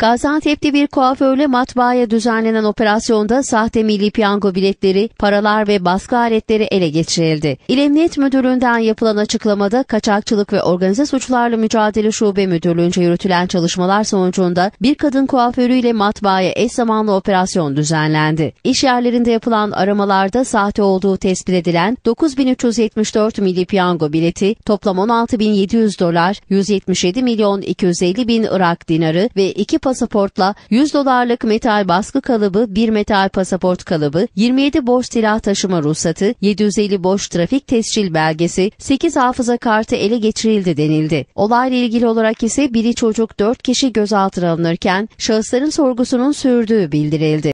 Gaziantep'te bir kuaförle matbaaya düzenlenen operasyonda sahte milli piyango biletleri, paralar ve baskı aletleri ele geçirildi. İl Emniyet Müdürlüğü'nden yapılan açıklamada kaçakçılık ve organize suçlarla mücadele şube müdürlüğünce yürütülen çalışmalar sonucunda bir kadın kuaförüyle matbaaya eş zamanlı operasyon düzenlendi. İş yerlerinde yapılan aramalarda sahte olduğu tespit edilen 9374 milli piyango bileti, toplam 16700 dolar, 177 milyon 250 bin Irak dinarı ve iki para pasaportla 100 dolarlık metal baskı kalıbı, bir metal pasaport kalıbı, 27 boş silah taşıma ruhsatı, 750 boş trafik tescil belgesi, 8 hafıza kartı ele geçirildi denildi. Olayla ilgili olarak ise biri çocuk 4 kişi gözaltına alınırken şahısların sorgusunun sürdüğü bildirildi.